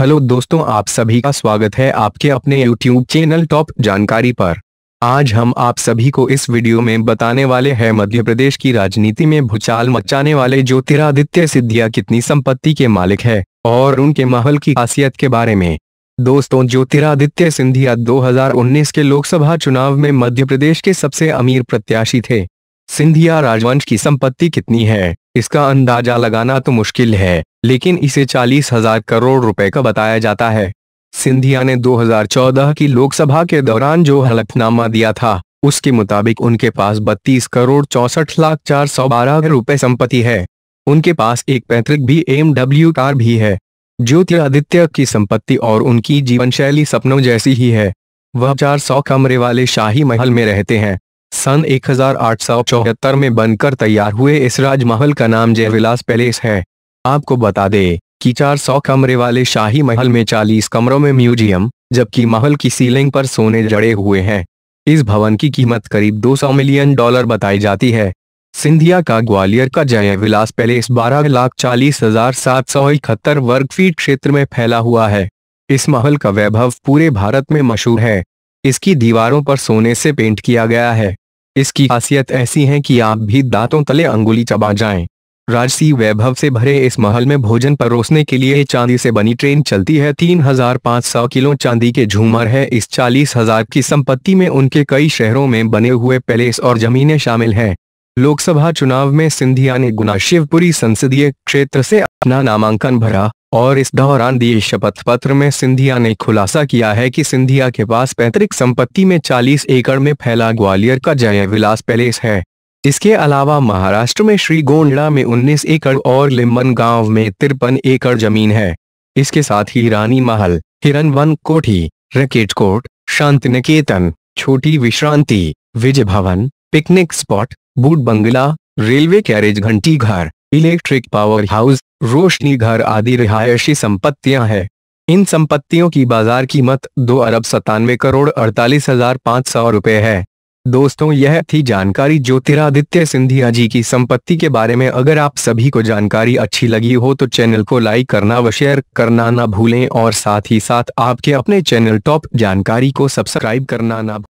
Hello दोस्तों आप सभी का स्वागत है आपके अपने यूट्यूब चैनल टॉप जानकारी पर आज हम आप सभी को इस वीडियो में बताने वाले हैं मध्य प्रदेश की राजनीति में भूचाल मचाने वाले ज्योतिरादित्य सिद्धिया कितनी संपत्ति के मालिक है और उनके महल की खासियत के बारे में दोस्तों ज्योतिरादित्य सिंधिया 2019 के लोकसभा चुनाव में मध्य प्रदेश के सबसे अमीर प्रत्याशी थे सिंधिया राजवंश की संपत्ति कितनी है इसका अंदाजा लगाना तो मुश्किल है लेकिन इसे चालीस हजार करोड़ रुपए का बताया जाता है सिंधिया ने 2014 की लोकसभा के दौरान जो हलफनामा दिया था उसके मुताबिक उनके पास बत्तीस करोड़ चौसठ लाख चार सौ बारह रुपए संपत्ति है उनके पास एक पैतृक भी एमडब्ल्यू कार भी है ज्योतिरादित्य की संपत्ति और उनकी जीवन शैली सपनों जैसी ही है वह सौ कमरे वाले शाही महल में रहते हैं सन एक में बनकर तैयार हुए इस राजमहल का नाम जयविलास पैलेस है आपको बता दें कि 400 कमरे वाले शाही महल में 40 कमरों में म्यूजियम जबकि महल की सीलिंग पर सोने जड़े हुए हैं इस भवन की कीमत करीब 200 मिलियन डॉलर बताई जाती है सिंधिया का ग्वालियर का जय विलास पैलेस बारह लाख चालीस हजार सात सौ इकहत्तर वर्ग फीट क्षेत्र में फैला हुआ है इस महल का वैभव पूरे भारत में मशहूर है इसकी दीवारों पर सोने से पेंट किया गया है इसकी खासियत ऐसी है कि आप भी दांतों तले अंगुली चबा जाएं। राजसी वैभव से भरे इस महल में भोजन परोसने के लिए चांदी से बनी ट्रेन चलती है 3,500 किलो चांदी के झूमर है इस 40,000 की संपत्ति में उनके कई शहरों में बने हुए पैलेस और जमीनें शामिल हैं लोकसभा चुनाव में सिंधिया ने गुना शिवपुरी संसदीय क्षेत्र से अपना नामांकन भरा और इस दौरान दिए शपथ पत्र में सिंधिया ने खुलासा किया है कि सिंधिया के पास पैतृक संपत्ति में 40 एकड़ में फैला ग्वालियर का जय विलास पैलेस है इसके अलावा महाराष्ट्र में श्री गोंडला में उन्नीस एकड़ और लिम्बन गांव में तिरपन एकड़ जमीन है इसके साथ ही रानी महल हिरन वन कोठी रकेट कोट शांति निकेतन छोटी विश्रांति विजय भवन पिकनिक स्पॉट बूट बंगला रेलवे कैरेज घंटी घर इलेक्ट्रिक पावर हाउस रोशनी घर आदि रिहायशी संपत्तियां हैं इन संपत्तियों की बाजार कीमत दो अरब सतानवे करोड़ अड़तालीस हजार पाँच सौ रुपए है दोस्तों यह थी जानकारी ज्योतिरादित्य सिंधिया जी की संपत्ति के बारे में अगर आप सभी को जानकारी अच्छी लगी हो तो चैनल को लाइक करना व शेयर करना ना भूलें और साथ ही साथ आपके अपने चैनल टॉप जानकारी को सब्सक्राइब करना ना